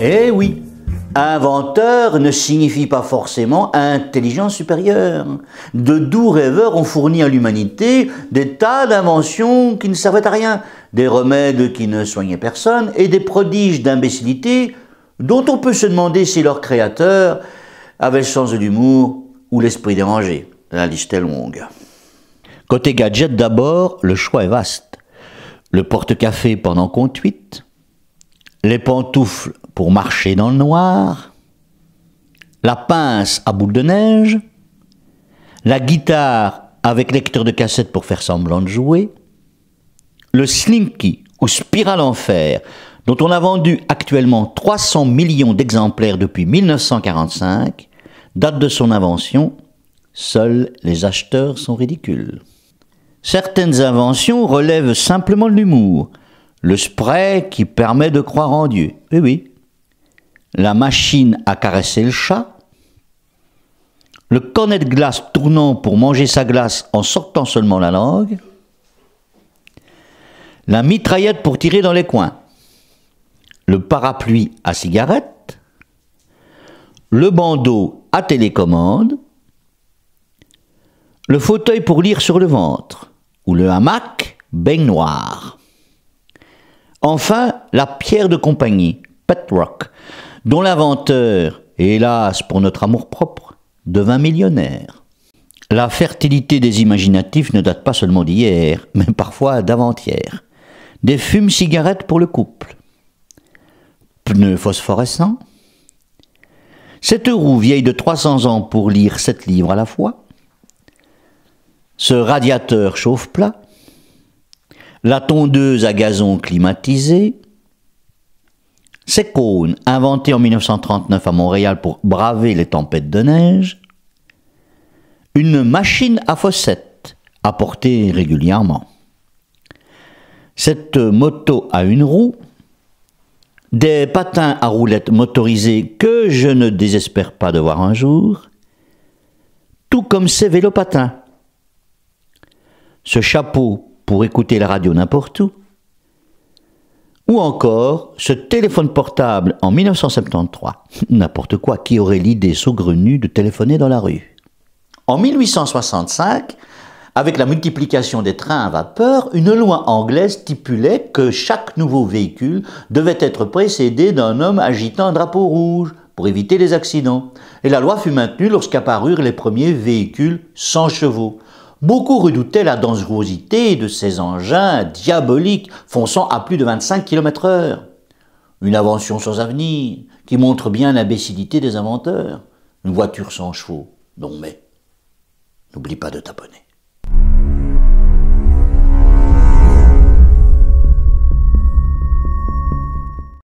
Eh oui, inventeur ne signifie pas forcément intelligence supérieure. De doux rêveurs ont fourni à l'humanité des tas d'inventions qui ne servaient à rien, des remèdes qui ne soignaient personne et des prodiges d'imbécillité dont on peut se demander si leur créateur avait le sens de l'humour ou l'esprit dérangé. La liste est longue. Côté gadget d'abord, le choix est vaste le porte-café pendant conduite, les pantoufles pour marcher dans le noir, la pince à boule de neige, la guitare avec lecteur de cassette pour faire semblant de jouer, le Slinky ou en Enfer, dont on a vendu actuellement 300 millions d'exemplaires depuis 1945, date de son invention, seuls les acheteurs sont ridicules certaines inventions relèvent simplement de l'humour. Le spray qui permet de croire en Dieu. Oui, eh oui. La machine à caresser le chat. Le cornet de glace tournant pour manger sa glace en sortant seulement la langue. La mitraillette pour tirer dans les coins. Le parapluie à cigarette. Le bandeau à télécommande. Le fauteuil pour lire sur le ventre ou le hamac, baignoire. Enfin, la pierre de compagnie, pet rock, dont l'inventeur, hélas pour notre amour-propre, devint millionnaire. La fertilité des imaginatifs ne date pas seulement d'hier, mais parfois d'avant-hier. Des fumes cigarettes pour le couple. Pneus phosphorescents. Cette roue vieille de 300 ans pour lire sept livres à la fois ce radiateur chauffe-plat, la tondeuse à gazon climatisée, ces cônes inventés en 1939 à Montréal pour braver les tempêtes de neige, une machine à fossettes apportée régulièrement, cette moto à une roue, des patins à roulettes motorisés que je ne désespère pas de voir un jour, tout comme ces vélopatins ce chapeau pour écouter la radio n'importe où, ou encore ce téléphone portable en 1973. N'importe quoi, qui aurait l'idée saugrenue de téléphoner dans la rue En 1865, avec la multiplication des trains à vapeur, une loi anglaise stipulait que chaque nouveau véhicule devait être précédé d'un homme agitant un drapeau rouge pour éviter les accidents. Et la loi fut maintenue lorsqu'apparurent les premiers véhicules sans chevaux. Beaucoup redoutaient la dangerosité de ces engins diaboliques fonçant à plus de 25 km heure. Une invention sans avenir, qui montre bien l'imbécilité des inventeurs. Une voiture sans chevaux, non mais, n'oublie pas de t'abonner.